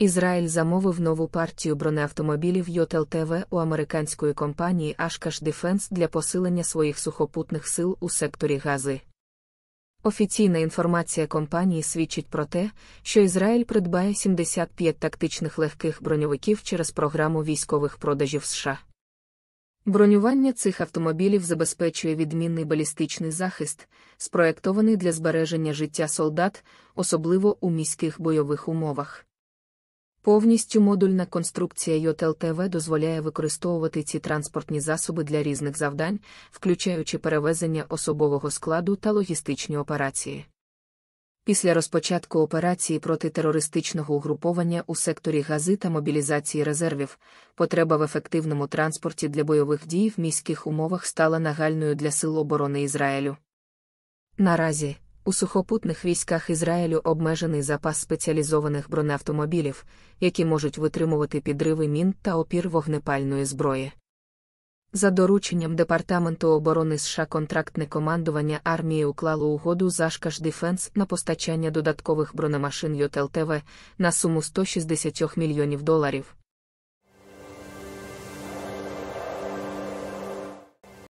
Ізраїль замовив нову партію бронеавтомобілів ТВ у американської компанії Ashkash Defense для посилення своїх сухопутних сил у секторі Гази. Офіційна інформація компанії свідчить про те, що Ізраїль придбає 75 тактичних легких броньовиків через програму військових продажів США. Бронювання цих автомобілів забезпечує відмінний балістичний захист, спроектований для збереження життя солдат, особливо у міських бойових умовах. Повністю модульна конструкція ЙОТЛТВ дозволяє використовувати ці транспортні засоби для різних завдань, включаючи перевезення особового складу та логістичні операції. Після розпочатку операції проти терористичного угруповання у секторі гази та мобілізації резервів, потреба в ефективному транспорті для бойових дій в міських умовах стала нагальною для сил оборони Ізраїлю. Наразі у сухопутних військах Ізраїлю обмежений запас спеціалізованих бронеавтомобілів, які можуть витримувати підриви мін та опір вогнепальної зброї. За дорученням Департаменту оборони США контрактне командування армії уклало угоду з Ашкаш Дефенс на постачання додаткових бронемашин ЙОТЛТВ на суму 160 мільйонів доларів.